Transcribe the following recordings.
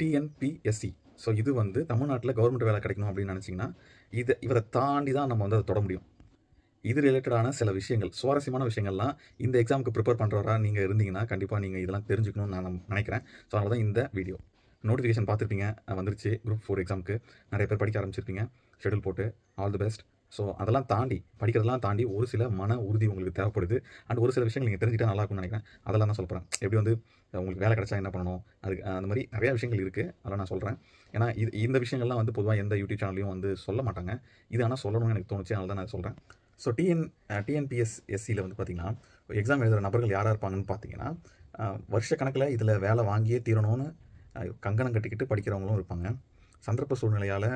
TNPSC so இது வந்து தமிழ்நாட்டில் கவர்மெண்ட் வேலை கிடைக்கணும் அப்படின்னு நினச்சிங்கன்னா இதை இவரை தாண்டி தான் நம்ம வந்து அதை தொட முடியும் இது ரிலேட்டடான சில விஷயங்கள் சுவாரஸ்யமான விஷயங்கள்லாம் இந்த எக்ஸாமுக்கு ப்ரிப்பேர் பண்ணுறவரா நீங்கள் இருந்தீங்கன்னா கண்டிப்பாக நீங்கள் இதெல்லாம் தெரிஞ்சுக்கணும்னு நான் நினைக்கிறேன் ஸோ அதனால் தான் இந்த வீடியோ நோட்டிஃபிகேஷன் பார்த்துருப்பீங்க வந்துருச்சு குரூப் ஃபோர் எக்ஸாமுக்கு நிறைய பேர் படிக்க ஆரம்பிச்சிருப்பீங்க ஷெடியூல் போட்டு ஆல் தி பெஸ்ட் ஸோ அதெல்லாம் தாண்டி படிக்கிறதெல்லாம் தாண்டி ஒரு சில மன உறுதி உங்களுக்கு தேவைப்படுது அண்ட் ஒரு சில விஷயங்கள் நீங்கள் தெரிஞ்சுட்டா நல்லா இருக்கும்னு நினைக்கிறேன் அதெல்லாம் நான் சொல்கிறேன் எப்படி வந்து உங்களுக்கு வேலை கிடச்சா என்ன பண்ணணும் அதுக்கு அந்த மாதிரி நிறையா விஷயங்கள் இருக்குது அதெல்லாம் நான் சொல்கிறேன் ஏன்னா இது இந்த விஷயங்கள்லாம் வந்து பொதுவாக எந்த யூடியூப் சேனல்லையும் வந்து சொல்ல மாட்டாங்க இது ஆனால் சொல்லணும்னு எனக்கு தோணுச்சு அதனால தான் நான் சொல்கிறேன் ஸோ டிஎன் டிஎன்பிஎஸ் எஸ்சியில் வந்து பார்த்திங்கன்னா எக்ஸாம் எழுதுகிற நபர்கள் யாராக இருப்பாங்கன்னு பார்த்தீங்கன்னா வருஷ கணக்கில் இதில் வேலை வாங்கியே தீரணும்னு கங்கணம் கட்டிக்கிட்டு படிக்கிறவங்களும் இருப்பாங்க சந்தர்ப்ப சூழ்நிலையால்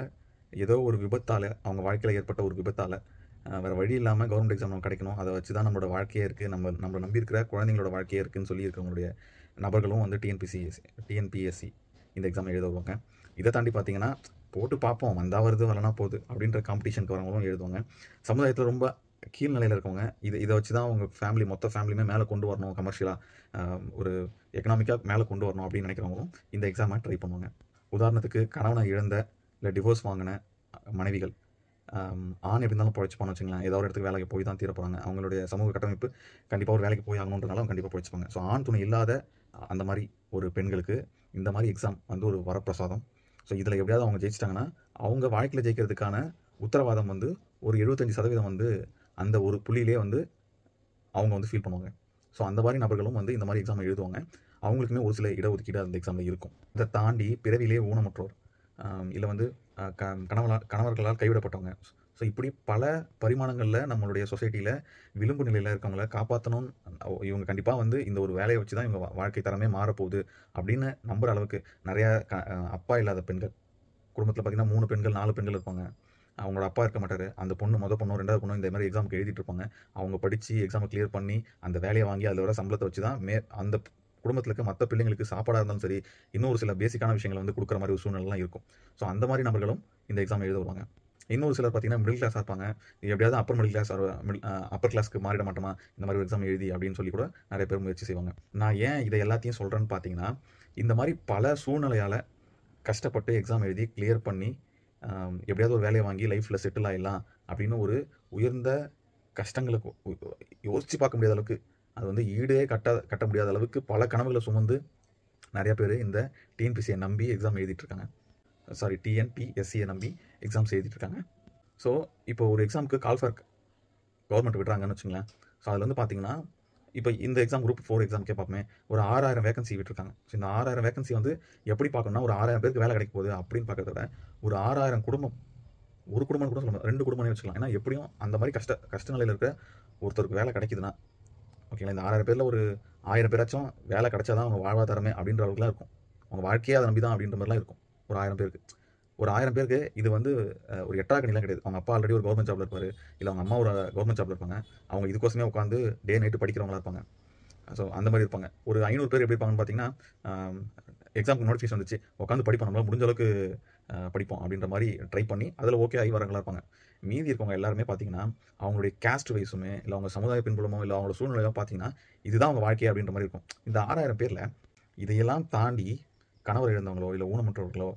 ஏதோ ஒரு விபத்தால் அவங்க வாழ்க்கையில் ஏற்பட்ட ஒரு விபத்தால் வேறு வழி இல்லாமல் கவர்மெண்ட் எக்ஸாம் நம்ம கிடைக்கணும் அதை வச்சு தான் நம்மளோட வாழ்க்கையே இருக்குது நம்ம நம்மளை நம்பியிருக்கிற குழந்தைங்களோட வாழ்க்கையே இருக்குதுன்னு சொல்லி இருக்கிறவங்களுடைய நபர்களும் வந்து டிஎன்பிசிஎஸ்சி டிஎன்பிஎஸ்சி இந்த எக்ஸாம் எழுதுவாங்க இதை தாண்டி பார்த்தீங்கன்னா போட்டு பார்ப்போம் வந்தால் வருது வரலனா போகுது அப்படின்ற காம்படிஷனுக்கு வரவங்களும் எழுதுவாங்க சமுதாயத்தில் ரொம்ப கீழ்நிலையில் இருக்கவங்க இதை இதை வச்சு தான் அவங்க ஃபேமிலி மொத்த ஃபேமிலியுமே மேலே கொண்டு வரணும் கமர்ஷியலாக ஒரு எக்கனாமிக்காக மேலே கொண்டு வரணும் அப்படின்னு நினைக்கிறவங்களும் இந்த எக்ஸாமை ட்ரை பண்ணுவாங்க உதாரணத்துக்கு கணவனை இழந்த இல்லை டிவோர்ஸ் வாங்கின மனைவிகள் ஆண் எப்படி இருந்தாலும் பிழைச்சிப்பான்னு வச்சுக்கலாம் ஏதோ ஒரு இடத்துக்கு வேலைக்கு போய் தான் தீரப்போறாங்க அவங்களுடைய சமூக கட்டமைப்பு கண்டிப்பாக ஒரு வேலைக்கு போய் ஆகணுன்றனால கண்டிப்பாக பிழைச்சிப்பாங்க ஸோ ஆண் துணை இல்லாத அந்த மாதிரி ஒரு பெண்களுக்கு இந்த மாதிரி எக்ஸாம் வந்து ஒரு வரப்பிரசாதம் ஸோ இதில் எப்படியாவது அவங்க ஜெயிச்சிட்டாங்கன்னா அவங்க வாழ்க்கையில் ஜெயிக்கிறதுக்கான உத்தரவாதம் வந்து ஒரு எழுபத்தஞ்சி சதவீதம் வந்து அந்த ஒரு புள்ளியிலே வந்து அவங்க வந்து ஃபீல் பண்ணுவாங்க ஸோ அந்த மாதிரி நபர்களும் வந்து இந்த மாதிரி எக்ஸாம் எழுதுவாங்க அவங்களுக்குமே ஒரு சில இடஒதுக்கீடு அந்த எக்ஸாமில் இருக்கும் இதை தாண்டி பிறவிலே ஊனமுற்றோர் இல்லை வந்து க கணவனால் கணவர்களால் கைவிடப்பட்டவங்க ஸோ இப்படி பல பரிமாணங்களில் நம்மளுடைய சொசைட்டியில் விளிம்பு நிலையில் இருக்கவங்கள காப்பாற்றணும் இவங்க கண்டிப்பாக வந்து இந்த ஒரு வேலையை வச்சு தான் இவங்க வாழ்க்கை தரமே மாறப்போகுது அப்படின்னு நம்புகிற அளவுக்கு நிறையா க அப்பா இல்லாத பெண்கள் குடும்பத்தில் பார்த்திங்கன்னா மூணு பெண்கள் நாலு பெண்கள் இருப்பாங்க அவங்களோட அப்பா இருக்க மாட்டார் அந்த பொண்ணு மொதல் பொண்ணு ரெண்டாவது பொண்ணு இந்த மாதிரி எக்ஸாமுக்கு எழுதிட்டு இருப்பாங்க அவங்க படித்து எக்ஸாமை கிளியர் பண்ணி அந்த வேலையை வாங்கி அதில் வர சம்பளத்தை வச்சு தான் மே அந்த குடும்பத்தில் இருக்க மற்ற பிள்ளைங்களுக்கு சாப்பாடாக இருந்தாலும் சரி இன்னொரு சில பேசிக்கான விஷயங்களை வந்து கொடுக்குற மாதிரி ஒரு சூழ்நிலைலாம் இருக்கும் ஸோ அந்த மாதிரி நபர்களும் இந்த எக்ஸாம் எழுத வருவாங்க இன்னொரு சிலர் பார்த்தீங்கன்னா மிடில் கிளாஸாக இருப்பாங்க எப்படியாவது அப்பர் மிடில் கிளாஸ் அப்பர் கிளாஸ்க்கு மாறிட மாட்டோமா இந்த மாதிரி ஒரு எக்ஸாம் எழுதி அப்படின்னு சொல்லி கூட நிறைய பேர் முயற்சி செய்வாங்க நான் ஏன் இதை எல்லாத்தையும் சொல்கிறேன்னு பார்த்தீங்கன்னா இந்த மாதிரி பல சூழ்நிலையால் கஷ்டப்பட்டு எக்ஸாம் எழுதி கிளியர் பண்ணி எப்படியாவது ஒரு வேலையை வாங்கி லைஃப்பில் செட்டில் ஆகிடலாம் அப்படின்னு ஒரு உயர்ந்த கஷ்டங்களுக்கு யோசித்து பார்க்க முடியாத அளவுக்கு அது வந்து ஈடே கட்ட கட்ட முடியாத அளவுக்கு பல கனவுகளை சுமந்து நிறையா பேர் இந்த டிஎன்பிசியை நம்பி எக்ஸாம் எழுதிட்டுருக்காங்க சாரி டிஎன்பிஎஸ்சியை நம்பி எக்ஸாம்ஸ் எழுதிட்டுருக்காங்க ஸோ இப்போ ஒரு எக்ஸாமுக்கு கால் ஃபார் கவர்மெண்ட் விடுறாங்கன்னு வச்சுங்களேன் ஸோ அதில் வந்து பார்த்தீங்கன்னா இப்போ இந்த எக்ஸாம் குரூப் ஃபோர் எக்ஸாம்க்கே பார்ப்போமே ஒரு ஆறாயிரம் வேகன்சி விட்டுருக்காங்க ஸோ இந்த ஆறாயிரம் வேகன்சி வந்து எப்படி பார்க்கணும்னா ஒரு ஆறாயிரம் பேருக்கு வேலை கிடைக்க போகுது அப்படின்னு பார்க்கறத விட ஒரு ஆறாயிரம் குடும்பம் ஒரு குடும்பம் கூட சொல்லலாம் ரெண்டு குடும்பமே வச்சுக்கலாம் ஏன்னா எப்படியும் அந்த மாதிரி கஷ்ட கஷ்ட நிலையில் இருக்க ஒருத்தருக்கு வேலை கிடைக்குதுன்னா ஓகேங்களா இந்த ஆறாயிரம் பேரில் ஒரு ஆயிரம் பேராச்சும் வேலை கிடச்சாதான் அவங்க வாழ்வாதாரமே அப்படின்ற அளவுக்குலாம் இருக்கும் அவங்க வாழ்க்கையே அதை நம்பி தான் அப்படின்ற மாதிரிலாம் இருக்கும் ஒரு ஆயிரம் பேருக்கு ஒரு ஆயிரம் பேருக்கு இது வந்து ஒரு எட்டா கணிலாம் கிடையாது அவங்க அப்பா ஆல்ரெடி ஒரு கவர்மெண்ட் ஜாப்ல இருப்பார் இல்லை அவங்க அம்மா ஒரு கவர்மெண்ட் ஜாப்ல இருப்பாங்க அவங்க இதுக்கோசமே உட்காந்து டே நைட்டு படிக்கிறவங்களா இருப்பாங்க ஸோ அந்த மாதிரி இருப்பாங்க ஒரு ஐநூறு பேர் எப்படி இருப்பாங்கன்னு பார்த்தீங்கன்னா எக்ஸாமுக்கு நோட்டிஃபிகேஷன் வந்துச்சு உட்காந்து படிப்போம் நம்மளால் முடிஞ்ச அளவுக்கு படிப்போம் அப்படின்ற மாதிரி ட்ரை பண்ணி அதில் ஓகே ஆகி வரங்களாக இருப்பாங்க மீதி இருக்கவங்க எல்லாருமே பார்த்தீங்கன்னா அவங்களுடைய கேஸ்ட் வைஸுமே இல்லை அவங்க சமுதாய பின்புலமோ இல்லை அவங்களோட சூழ்நிலையோ பார்த்தீங்கன்னா இதுதான் அவங்க வாழ்க்கை அப்படின்ற மாதிரி இருக்கும் இந்த ஆறாயிரம் பேரில் இதையெல்லாம் தாண்டி கணவர் இழந்தவங்களோ இல்லை ஊனமற்றவர்களோ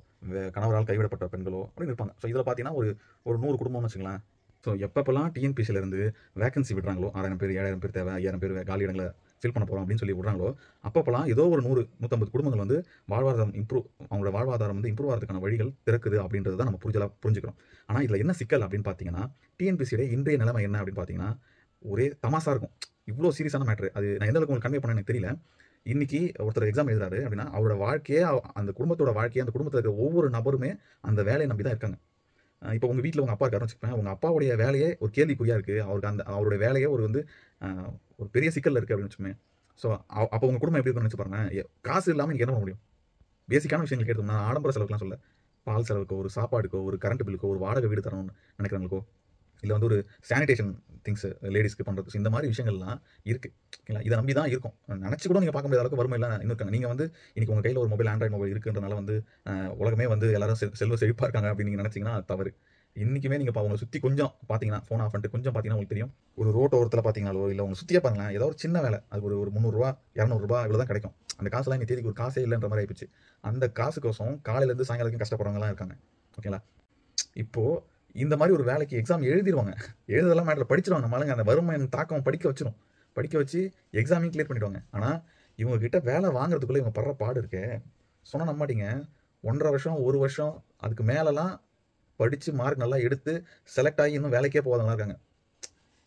கணவரால் கைவிடப்பட்ட பெண்களோ அப்படின்னு இருப்பாங்க ஸோ இதில் பார்த்தீங்கன்னா ஒரு ஒரு நூறு குடும்பம்னு வச்சுக்கலாம் ஸோ எப்பப்பெல்லாம் டிஎன்பிசியிலேருந்து வேகன்சி விடுறாங்களோ ஆறாயிரம் பேர் ஏழாயிரம் பேர் தேவை ஐயாயிரம் பேர் காலி இடங்களை ஃபில் பண்ண போகிறோம் அப்படின்னு சொல்லி விட்றாங்களோ அப்பப்போலாம் ஏதோ ஒரு நூறு நூற்றம்பது குடும்பங்கள் வந்து வாழ்வாதாரம் இம்ப்ரூவ் அவங்களோட வாழ்வாதாரம் வந்து இம்ப்ரூவ் ஆகிறதுக்கான வழிகள் திறக்குது அப்படின்றது தான் நம்ம புரிஞ்சலாக புரிஞ்சுக்கிறோம் ஆனால் இதில் என்ன சிக்கல் அப்படின்னு பார்த்தீங்கன்னா டிஎன்பிசியோட இன்றைய நிலைமை என்ன அப்படின்னு பார்த்தீங்கன்னா ஒரே தமாசா இருக்கும் இவ்வளோ சீரியஸான மேட்ரு அது நான் எந்த அளவுக்கு உங்களுக்கு கம்மி பண்ண எனக்கு தெரியல இன்னைக்கு ஒருத்தர் எக்ஸாம் எழுதுறாரு அப்படின்னா அவரோட வாழ்க்கையே அந்த குடும்பத்தோட வாழ்க்கையே அந்த குடும்பத்தில் இருக்கிற ஒவ்வொரு நபருமே அந்த வேலையை நம்பி தான் இருக்காங்க இப்போ உங்கள் வீட்டில் உங்கள் அப்பா இருக்காருன்னு வச்சுப்பேன் உங்கள் அப்பாவுடைய வேலையே ஒரு கேள்விக்குறியாக இருக்குது அவருக்கு அந்த அவருடைய வேலையே ஒரு வந்து ஒரு பெரிய சிக்கலில் இருக்குது அப்படின்னு வச்சுக்கோங்க ஸோ அப்போ உங்கள் குடும்பம் எப்படி இருக்குன்னு வச்சு பாருங்க காசு இல்லாமல் நீங்கள் என்ன பண்ண முடியும் பேசிக்கான விஷயங்களுக்கு எடுத்தோம்னா ஆடம்பர செலவுக்குலாம் சொல்ல பால் செலவுக்கோ ஒரு சாப்பாடுக்கோ ஒரு கரண்ட் பில்லுக்கோ ஒரு வாடகை வீடு தரணும்னு நினைக்கிறவங்களுக்கோ இல்லை வந்து ஒரு சானிடேஷன் திங்ஸ் லேடிஸ்க்கு பண்ணுறது இந்த மாதிரி விஷயங்கள்லாம் இருக்குது ஓகேங்களா இதை நம்பி தான் இருக்கும் நினச்சி கூட நீங்கள் பார்க்க முடியாத அளவுக்கு வருமா இல்லை இன்னும் இருக்காங்க நீங்கள் வந்து இன்றைக்கி உங்கள் கையில் ஒரு மொபைல் ஆண்ட்ராய்டு மொபைல் இருக்குன்றனால வந்து உலகமே வந்து எல்லாரும் செல்வ செழிப்பாக இருக்காங்க அப்படின்னு நீங்கள் நினச்சிங்கன்னா தவறு இன்றைக்குமே நீங்கள் பா உங்களை சுற்றி கொஞ்சம் பார்த்தீங்கன்னா ஃபோன் ஆஃப் பண்ணிட்டு கொஞ்சம் பார்த்தீங்கன்னா உங்களுக்கு தெரியும் ஒரு ரோட் ஓரத்தில் பார்த்தீங்களோ இல்லை உங்களை சுற்றியே பாருங்களேன் ஏதோ ஒரு சின்ன வேலை அது ஒரு ஒரு முந்நூறுரூவா இரநூறுபா இவ்வளோ தான் கிடைக்கும் அந்த காசுலாம் இங்கே தேதிக்கு ஒரு காசே இல்லைன்ற மாதிரி ஆயிடுச்சு அந்த காசுக்கோசம் காலையிலேருந்து சாயங்காலம் கஷ்டப்படுறவங்களாம் இருக்காங்க ஓகேங்களா இப்போது இந்த மாதிரி ஒரு வேலைக்கு எக்ஸாம் எழுதிடுவாங்க எழுதலாம் மேட்டர் படிச்சிருவாங்க மலங்க அந்த வறுமை தாக்கம் படிக்க வச்சிடும் படிக்க வச்சு எக்ஸாமையும் கிளியர் பண்ணிடுவாங்க ஆனால் இவங்கக்கிட்ட வேலை வாங்குறதுக்குள்ளே இவங்க படுற பாடு இருக்கே சொன்னால் நம்பாட்டிங்க ஒன்றரை வருஷம் ஒரு வருஷம் அதுக்கு மேலெலாம் படித்து மார்க் நல்லா எடுத்து செலக்ட் ஆகி இன்னும் வேலைக்கே போகாதவங்களா இருக்காங்க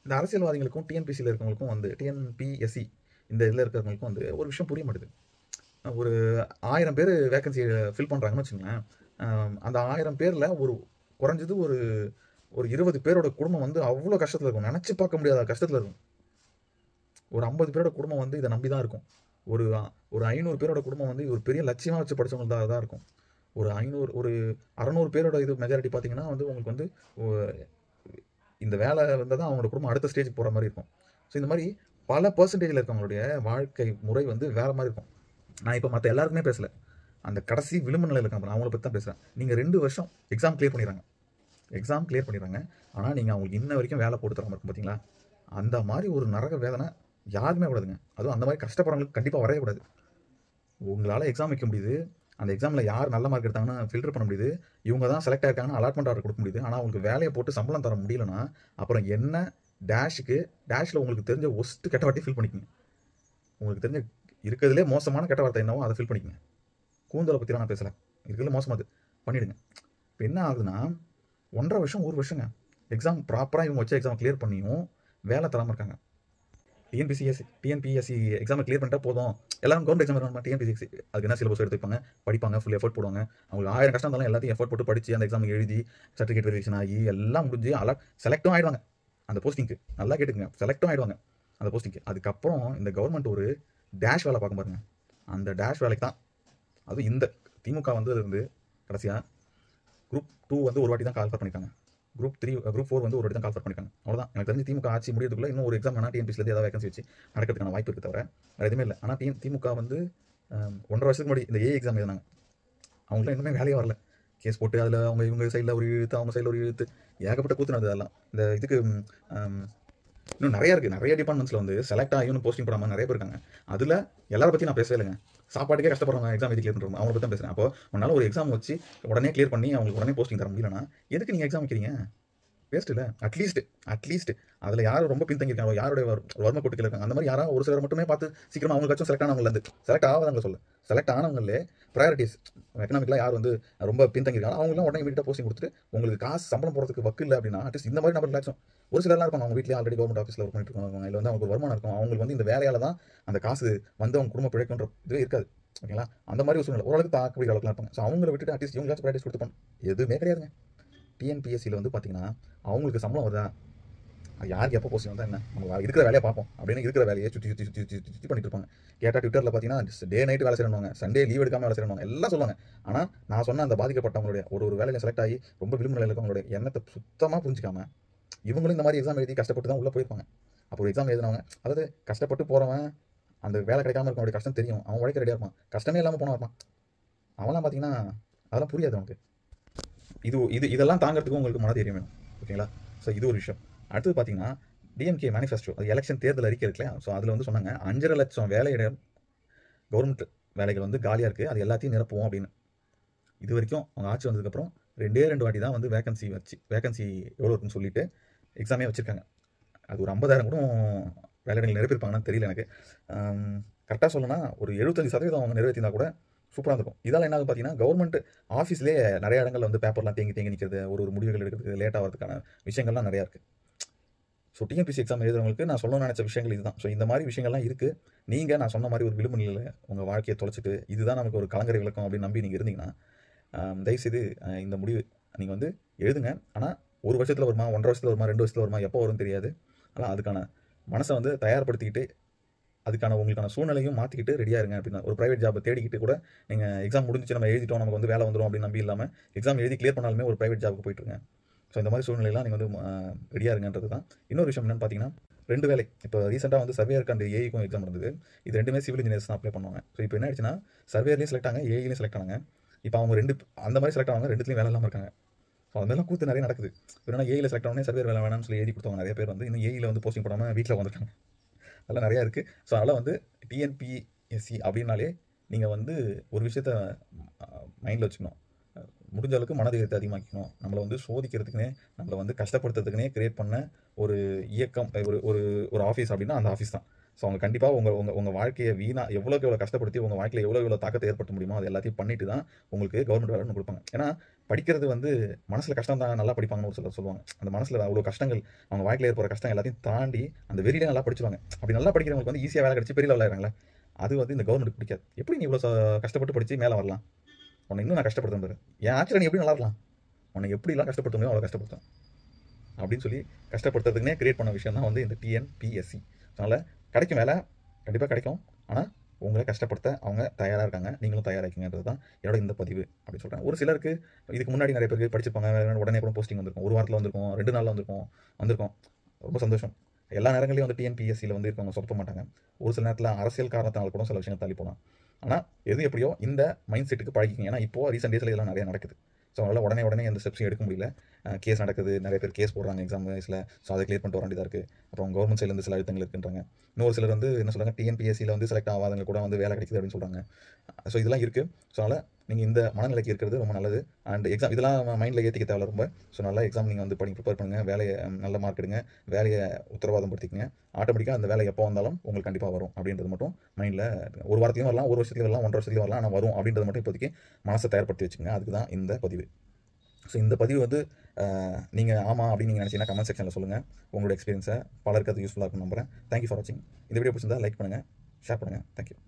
இந்த அரசியல்வாதிகளுக்கும் டிஎன்பிசியில் இருக்கவங்களுக்கும் வந்து டிஎன்பிஎஸ்சி இந்த இதில் இருக்கிறவங்களுக்கும் வந்து ஒரு விஷயம் புரிய மாட்டேது ஒரு ஆயிரம் பேர் வேக்கன்சி ஃபில் பண்ணுறாங்கன்னு வச்சுங்களேன் அந்த ஆயிரம் பேரில் ஒரு குறைஞ்சது ஒரு ஒரு இருபது பேரோட குடும்பம் வந்து அவ்வளோ கஷ்டத்தில் இருக்கும் நினச்சி பார்க்க முடியாத கஷ்டத்தில் இருக்கும் ஒரு ஐம்பது பேரோட குடும்பம் வந்து இதை நம்பி தான் இருக்கும் ஒரு ஒரு ஐநூறு பேரோட குடும்பம் வந்து ஒரு பெரிய லட்சியமாக வச்சு படித்தவங்களுக்கு தான் இருக்கும் ஒரு ஐநூறு ஒரு அறநூறு பேரோட இது மெஜாரிட்டி பார்த்தீங்கன்னா வந்து உங்களுக்கு வந்து இந்த வேலை வந்தால் தான் அவங்களோட குடும்பம் அடுத்த ஸ்டேஜ் போகிற மாதிரி இருக்கும் ஸோ இந்த மாதிரி பல பர்சன்டேஜில் இருக்கவங்களுடைய வாழ்க்கை முறை வந்து வேறு மாதிரி இருக்கும் நான் இப்போ மற்ற எல்லாருக்குமே பேசலை அந்த கடைசி விளிம்பு நிலையில் இருக்காங்க அவங்கள பற்றி தான் பேசுகிறேன் நீங்கள் ரெண்டு வருஷம் எக்ஸாம் கிளியர் பண்ணிடுறாங்க எக்ஸாம் கிளியர் பண்ணிடுறாங்க ஆனால் நீங்கள் அவங்களுக்கு இன்ன வரைக்கும் வேலை போட்டு தராமல் இருக்கும் பார்த்தீங்களா அந்த மாதிரி ஒரு நரக வேதனை யாருமே கூடாதுங்க அதுவும் அந்த மாதிரி கஷ்டப்படுறவங்களுக்கு கண்டிப்பாக வரவே கூடாது உங்களால் எக்ஸாம் வைக்க முடியுது அந்த எக்ஸாமில் யார் நல்ல மார்க் எடுத்தாங்கன்னா ஃபில்டர் பண்ண முடியுது இவங்க தான் செலக்ட் ஆயிருக்காங்கன்னு அலாட்மெண்ட் ஆர்டர் கொடுக்க முடியுது ஆனால் அவங்களுக்கு வேலையை போட்டு சம்பளம் தர முடியலனா அப்புறம் என்ன டேஷுக்கு டேஷில் உங்களுக்கு தெரிஞ்ச ஒஸ்ட்டு கெட்ட வார்த்தையை ஃபில் பண்ணிக்கோங்க உங்களுக்கு தெரிஞ்ச இருக்கிறதுலே மோசமான கெட்ட வார்த்தை என்னவோ அதை ஃபில் பண்ணிக்கோங்க கூந்தலை பற்றிலாம் நான் பேசலை இருக்கிறதுல மோசமாக அது பண்ணிவிடுங்க இப்போ என்ன ஆகுதுன்னா ஒன்றரை வருஷம் ஒரு வருஷங்க எக்ஸாம் ப்ராப்பராக இவங்க வச்சு எக்ஸாம் கிளியர் பண்ணியும் வேலை தராமல் இருக்காங்க டிஎன்பிசிஎஸ்சி டிஎன்பிஎஸ்சி எக்ஸாம் கிளியர் பண்ணிட்டா போதும் எல்லாரும் கவர்மெண்ட் எக்ஸாம் வரணும் டிஎன்பிசிஎஸ்சி அதுக்கு என்ன சிலபஸ் எடுத்துப்பாங்க படிப்பாங்க ஃபுல் எஃபர்ட் போடுவாங்க அவங்களுக்கு ஆயிரம் கஷ்டம் இருந்தாலும் எல்லாத்தையும் எஃபர்ட் போட்டு படித்து அந்த எக்ஸாம் எழுதி சர்டிஃபிகேட் வெரிஃபிகேஷன் ஆகி எல்லாம் முடிஞ்சு அலா செலக்டும் ஆகிடுவாங்க அந்த போஸ்டிங்க்கு நல்லா கேட்டுக்கங்க செலக்டும் ஆகிடுவாங்க அந்த போஸ்டிங்க்கு அதுக்கப்புறம் இந்த கவர்மெண்ட் ஒரு டேஷ் வேலை பார்க்க பாருங்க அந்த டேஷ் வேலைக்கு தான் அதுவும் இந்த திமுக வந்ததுலேருந்து கடைசியாக குரூப் டூ வந்து ஒரு வாட்டி தான் கால்ஃபர் பண்ணியிருக்காங்க group three group uh, four வந்து ஒரு வாட்டி தான் கால்ஃபர் பண்ணியிருக்காங்க அவ்வளோதான் எனக்கு தெரிஞ்சு திமுக ஆட்சி முடியறதுக்குள்ள இன்னும் ஒரு எக்ஸாம் ஆனால் டிஎன்பிசிலேருந்து ஏதாவது வேகன்சி வச்சு நடக்கிறதுக்கான வாய்ப்பு இருக்குது தவிர வேறு எதுவுமே இல்லை ஆனால் டிஎன் திமுக வந்து ஒன்றரை வருஷத்துக்கு முன்னாடி இந்த ஏ எக்ஸாம் எழுதினாங்க அவங்களாம் இன்னுமே வேலையே வரல கேஸ் போட்டு அதில் அவங்க இவங்க சைடில் ஒரு இழுத்து அவங்க சைடில் ஒரு இழுத்து ஏகப்பட்ட கூத்துனது அதெல்லாம் இந்த இதுக்கு இன்னும் நிறையா இருக்குது நிறைய டிபார்ட்மெண்ட்ஸில் வந்து செலக்ட் ஆகியும் போஸ்டிங் போடாமல் நிறைய பேர் இருக்காங்க அதில் எல்லாரை பற்றி நான் பேசவே இல்லைங்க சாப்பாட்டுக்கே கஷ்டப்படுறாங்க எக்ஸாம் எதுக்கு கிளியர் பண்ணுறோம் அவங்க பற்றி தான் பேசுகிறேன் அப்போ உன்னால் ஒரு எக்ஸாம் வச்சு உடனே கிளியர் பண்ணி அவங்களுக்கு உடனே போஸ்டிங் தர முடியலனா எதுக்கு நீங்கள் எக்ஸாம் வைக்கிறீங்க வேஸ்ட் இல்லை அட்லீஸ்ட் அட்லீஸ்ட் அதில் யார் ரொம்ப பின்தங்கியிருக்காங்க யாருடைய வர்ம கூட்டுகள் இருக்காங்க அந்த மாதிரி யாராவது ஒரு சிலர் மட்டுமே பார்த்து சீக்கிரமாக அவங்களுக்காச்சும் செலக்ட் ஆனவங்க செலக்ட் ஆகாதவங்க சொல்ல செலக்ட் ஆனவங்களே ப்ரையாரிட்டிஸ் எக்கனாமிக்கலாக யார் வந்து ரொம்ப பின்தங்கிருக்காங்க அவங்களாம் உடனே வீட்டில் போஸ்டிங் கொடுத்துட்டு உங்களுக்கு காசு சம்பளம் போகிறதுக்கு வக்கு இல்லை அப்படின்னா அட்லீஸ்ட் இந்த மாதிரி நம்ம ரிலாக்ஸும் ஒரு சிலர்லாம் இருக்கும் அவங்க வீட்டில் ஆல்ரெடி கவர்மெண்ட் ஆஃபீஸில் ஒர்க் பண்ணிட்டு இருக்காங்க இல்லை வந்து அவங்களுக்கு வருமானம் இருக்கும் அவங்களுக்கு வந்து இந்த வேலையால் தான் அந்த காசு வந்து அவங்க குடும்ப பிழைக்குன்ற இதுவே இருக்காது ஓகேங்களா அந்த மாதிரி ஒரு சூழ்நிலை ஓரளவுக்கு தாக்கக்கூடிய அளவுக்குலாம் இருப்பாங்க ஸோ அவங்கள விட்டுட்டு அட்லீஸ்ட் இவங்களாச்சும் ப்ராக்டிஸ் கொடுத்துப்பாங்க எதுவுமே கிடையாதுங்க டிஎன்பிஎஸ்சியில் வந்து பார்த்தீங்கன்னா அவங்களுக்கு சம்பளம் வருதா யாருக்கு எப்போ போஸ்டிங் வந்தால் என்ன நம்ம இருக்கிற வேலையை பார்ப்போம் அப்படின்னு இருக்கிற வேலையை சுற்றி சுற்றி சுற்றி சுற்றி சுற்றி பண்ணிட்டு இருப்பாங்க கேட்டால் ட்விட்டரில் பார்த்தீங்கன்னா டே நைட்டு வேலை செய்யணுவாங்க சண்டே லீவ் எடுக்காமல் வேலை செய்யணுவாங்க எல்லாம் சொல்லுவாங்க ஆனால் நான் சொன்ன அந்த பாதிக்கப்பட்டவங்களுடைய ஒரு ஒரு வேலையில் செலக்ட் ஆகி ரொம்ப விரும்ப நிலையில் இருக்கவங்களுடைய எண்ணத்தை சுத்தமாக புரிஞ்சிக்காம இவங்களும் இந்த மாதிரி எக்ஸாம் எழுதி கஷ்டப்பட்டு தான் உள்ளே போயிருப்பாங்க அப்போ ஒரு எக்ஸாம் எழுதினவங்க அதாவது கஷ்டப்பட்டு போகிறவன் அந்த வேலை கிடைக்காம இருக்கவனுடைய கஷ்டம் தெரியும் அவன் உழைக்க ரெடியாக இருப்பான் கஷ்டமே இல்லாமல் போனா இருப்பான் அவன்லாம் பார்த்தீங்கன்னா அதெல்லாம் புரியாது அவனுக்கு இது இது இதெல்லாம் தாங்கிறதுக்கும் உங்களுக்கு மன தைரியம் வேணும் ஓகேங்களா ஸோ இது ஒரு விஷயம் அடுத்தது பார்த்தீங்கன்னா டிஎம்கே மேனிஃபெஸ்டோ அது எலெக்ஷன் தேர்தல் அறிக்கை இருக்குல்ல ஸோ அதில் வந்து சொன்னாங்க அஞ்சரை லட்சம் வேலையிடம் கவர்மெண்ட் வேலைகள் வந்து காலியாக இருக்குது அது எல்லாத்தையும் நிரப்புவோம் அப்படின்னு இது வரைக்கும் அவங்க ஆட்சி வந்ததுக்கப்புறம் ரெண்டே ரெண்டு வாட்டி தான் வந்து வேகன்சி வச்சு வேகன்சி எவ்வளோ இருக்குன்னு சொல்லிட்டு எக்ஸாமே வச்சுருக்காங்க அது ஒரு ஐம்பதாயிரம் கூட வேலைகள் நிரப்பியிருப்பாங்கன்னு தெரியல எனக்கு கரெக்டாக சொல்லணும்னா ஒரு எழுபத்தஞ்சு சதவீதம் அவங்க நிறைவேற்றினா கூட சூப்பராக இருக்கும் இதால் என்ன பார்த்தீங்கன்னா கவர்மெண்ட் ஆஃபீஸ்லேயே நிறைய இடங்கள் வந்து பேப்பர்லாம் தேங்கி தேங்கி நிற்கிறது ஒரு ஒரு முடிவுகள் எடுக்கிறது லேட் ஆகிறதுக்கான விஷயங்கள்லாம் நிறையா இருக்குது ஸோ டிஎன்பிசி எக்ஸாம் எழுதுறவங்களுக்கு நான் சொல்ல நினச்ச விஷயங்கள் இதுதான் ஸோ இந்த மாதிரி விஷயங்கள்லாம் இருக்குது நீங்கள் நான் சொன்ன மாதிரி ஒரு விளிம்பு நிலையில் உங்கள் வாழ்க்கையை தொலைச்சிட்டு இதுதான் நமக்கு ஒரு கலங்கரை விளக்கம் அப்படின்னு நம்பி நீங்கள் இருந்தீங்கன்னா தயவுசெய்து இந்த முடிவு நீங்கள் வந்து எழுதுங்க ஆனால் ஒரு வருஷத்தில் வருமா ஒன்றரை வருஷத்தில் வருமா ரெண்டு வருஷத்தில் வருமா எப்போ வரும்னு தெரியாது ஆனால் அதுக்கான மனசை வந்து தயார்படுத்திக்கிட்டு அதுக்கான உங்களுக்கான சூழ்நிலையும் மாற்றிக்கிட்டு ரெடியாக இருங்க அப்படின்னா ஒரு ப்ரைவேட் ஜாப்பை தேடிக்கிட்டு கூட நீங்கள் எக்ஸாம் முடிஞ்சிச்சு நம்ம எழுதிட்டோம் நமக்கு வந்து வேலை வந்துடும் அப்படின்னு நம்பி இல்லாமல் எக்ஸாம் எழுதி கிளியர் பண்ணாலுமே ஒரு ப்ரைவேட் ஜாப்புக்கு போயிட்டுருங்க ஸோ இந்த மாதிரி சூழ்நிலையெல்லாம் நீங்கள் வந்து ரெடியாக இருங்கன்றது தான் இன்னொரு விஷயம் என்னென்னு பார்த்தீங்கன்னா ரெண்டு வேலை இப்போ ரீசெண்டாக வந்து சர்வேயருக்கு அந்த ஏஐக்கும் e எக்ஸாம் நடந்தது இது ரெண்டுமே சிவில் இன்ஜினியர்ஸ் தான் அப்ளை பண்ணுவாங்க ஸோ இப்போ என்ன ஆயிடுச்சுன்னா சர்வேலையும் செலக்ட் ஆனாங்க ஏஐலையும் e செலக்ட் ஆனாங்க இப்போ அவங்க ரெண்டு அந்த மாதிரி செலக்ட் ஆனாங்க ரெண்டுத்துலையும் வேலை இல்லாமல் இருக்காங்க ஸோ அதெல்லாம் கூத்து நிறைய நடக்குது என்னன்னா ஏஇல செலக்ட் ஆனே சர்வேர் வேலை வேணாம்னு சொல்லி எழுதி கொடுத்தவங்க நிறைய பேர் வந்து இன்னும் ஏஐல e வந்து போஸ்டிங் போடாமல் வீட்டில் வந்துட்டாங்க அதெல்லாம் நிறையா இருக்குது ஸோ அதனால் வந்து டிஎன்பிஎஸ்சி அப்படின்னாலே நீங்கள் வந்து ஒரு விஷயத்த மைண்டில் வச்சுக்கணும் முடிஞ்ச அளவுக்கு மனதிகத்தை அதிகமாக்கணும் நம்மளை வந்து சோதிக்கிறதுக்குனே நம்மளை வந்து கஷ்டப்படுத்துறதுக்குனே கிரியேட் பண்ண ஒரு இயக்கம் ஒரு ஒரு ஒரு ஆஃபீஸ் அப்படின்னா அந்த ஆஃபீஸ் தான் ஸோ அவங்க கண்டிப்பாக உங்கள் உங்கள் உங்கள் வாழ்க்கையை வீணா எவ்வளோக்கு எவ்வளோ கஷ்டப்படுத்தி உங்கள் வாழ்க்கையில் எவ்வளோ எவ்வளோ தாக்கத்தை ஏற்படுத்த முடியுமோ அது எல்லாத்தையும் பண்ணிட்டு தான் உங்களுக்கு கவர்மெண்ட் வேலை கொடுப்பாங்க ஏன்னா படிக்கிறது வந்து மனசில் கஷ்டம் தான் நல்லா படிப்பாங்கன்னு ஒரு சில சொல்லுவாங்க அந்த மனசில் அவ்வளோ கஷ்டங்கள் அவங்க வாழ்க்கையில் ஏற்படுற கஷ்டம் எல்லாத்தையும் தாண்டி அந்த வெளியில் நல்லா படிச்சுவாங்க அப்படி நல்லா படிக்கிறவங்களுக்கு வந்து ஈஸியாக வேலை கிடச்சி பெரிய லெவலாகிறாங்களே அது வந்து இந்த கவர்மெண்ட் பிடிக்காது எப்படி நீ இவ்வளோ கஷ்டப்பட்டு படித்து மேலே வரலாம் உன்னை இன்னும் நான் கஷ்டப்படுத்தேன் பாரு என் ஆக்சுவலி நீ எப்படி நல்லா இருக்கலாம் உன்னை எப்படிலாம் கஷ்டப்படுத்த முடியும் அவ்வளோ கஷ்டப்படுத்தும் அப்படின்னு சொல்லி கஷ்டப்படுத்துறதுக்குனே கிரியேட் பண்ண விஷயம் தான் வந்து இந்த டிஎன்பிஎஸ்சி அதனால் கிடைக்கும் வேலை கண்டிப்பாக கிடைக்கும் ஆனால் உங்களை கஷ்டப்படுத்த அவங்க தயாராக இருக்காங்க நீங்களும் தயாராகிக்கிங்கிறது தான் என்னோட இந்த பதிவு அப்படின்னு சொல்கிறேன் ஒரு சிலருக்கு இதுக்கு முன்னாடி நிறைய பேருக்கு படிச்சிருப்பாங்க உடனே கூட போஸ்டிங் வந்திருக்கும் ஒரு வாரத்தில் வந்திருக்கும் ரெண்டு நாளில் வந்திருக்கும் வந்திருக்கும் ரொம்ப சந்தோஷம் எல்லா நேரங்களையும் வந்து டிஎன்பிஎஸ்சியில் வந்து இருக்கவங்க சொப்ப மாட்டாங்க ஒரு சில நேரத்தில் அரசியல் காரணத்தினால் கூட சில விஷயங்கள் தள்ளி போகலாம் ஆனால் எது எப்படியோ இந்த மைண்ட் செட்டுக்கு பழகிக்கிங்க ஏன்னா இப்போ ரீசெண்ட் டேஸில் இதெல்லாம் நிறைய நடக்குது ஸோ அதனால் உடனே உடனே எந்த ஸ்டெப்ஸும் எடுக்க முடியல கேஸ் நடக்குது நிறைய பேர் கேஸ் போடுறாங்க எக்ஸாம் வயசில் ஸோ அதை கிளியர் பண்ணிட்டு வர வேண்டியதாக இருக்குது அப்புறம் கவர்மெண்ட் சைட்லேருந்து சில அழுத்தங்கள் இருக்குன்றாங்க இன்னொரு சிலர் வந்து என்ன சொல்கிறாங்க டிஎன்பிஎஸ்சியில் வந்து செலக்ட் ஆகாதவங்க கூட வந்து வேலை கிடைக்குது அப்படின்னு சொல்கிறாங்க ஸோ இதெல்லாம் இருக்குது ஸோ அதனால் நீங்கள் இந்த மனநிலைக்கு இருக்கிறது ரொம்ப நல்லது அண்ட் எக்ஸாம் இதெல்லாம் மைண்டில் ஏற்றிக்க தேவை ரொம்ப ஸோ நல்லா எக்ஸாம் நீங்கள் வந்து படி ப்ரிப்பேர் பண்ணுங்கள் வேலையை நல்ல மார்க் எடுங்க வேலையை உத்தரவாதம் படுத்திக்கங்க ஆட்டோமேட்டிக்காக அந்த வேலை எப்போ வந்தாலும் உங்களுக்கு கண்டிப்பாக வரும் அப்படின்றது மட்டும் மைண்டில் ஒரு வாரத்துலையும் வரலாம் ஒரு வருஷத்துலையும் வரலாம் ஒன்றரை வருஷத்துலையும் வரலாம் ஆனால் வரும் அப்படின்றது மட்டும் இப்போதைக்கு மனசை தயார்படுத்தி வச்சுங்க அதுக்கு தான் இந்த பதிவு ஸோ இந்த பதிவு வந்து நீங்கள் ஆமாம் அப்படின்னு நீங்கள் நினச்சிங்கன்னா கமெண்ட் செக்ஷனில் சொல்லுங்கள் உங்களோட எக்ஸ்பீரியன்ஸை பலருக்கு அது யூஸ்ஃபுல்லாக இருக்கும் நம்புறேன் தேங்க்யூ ஃபார் வாட்சிங் இந்த வீடியோ பிடிச்சிருந்தா லைக் பண்ணுங்கள் ஷேர் பண்ணுங்கள் தேங்க்யூ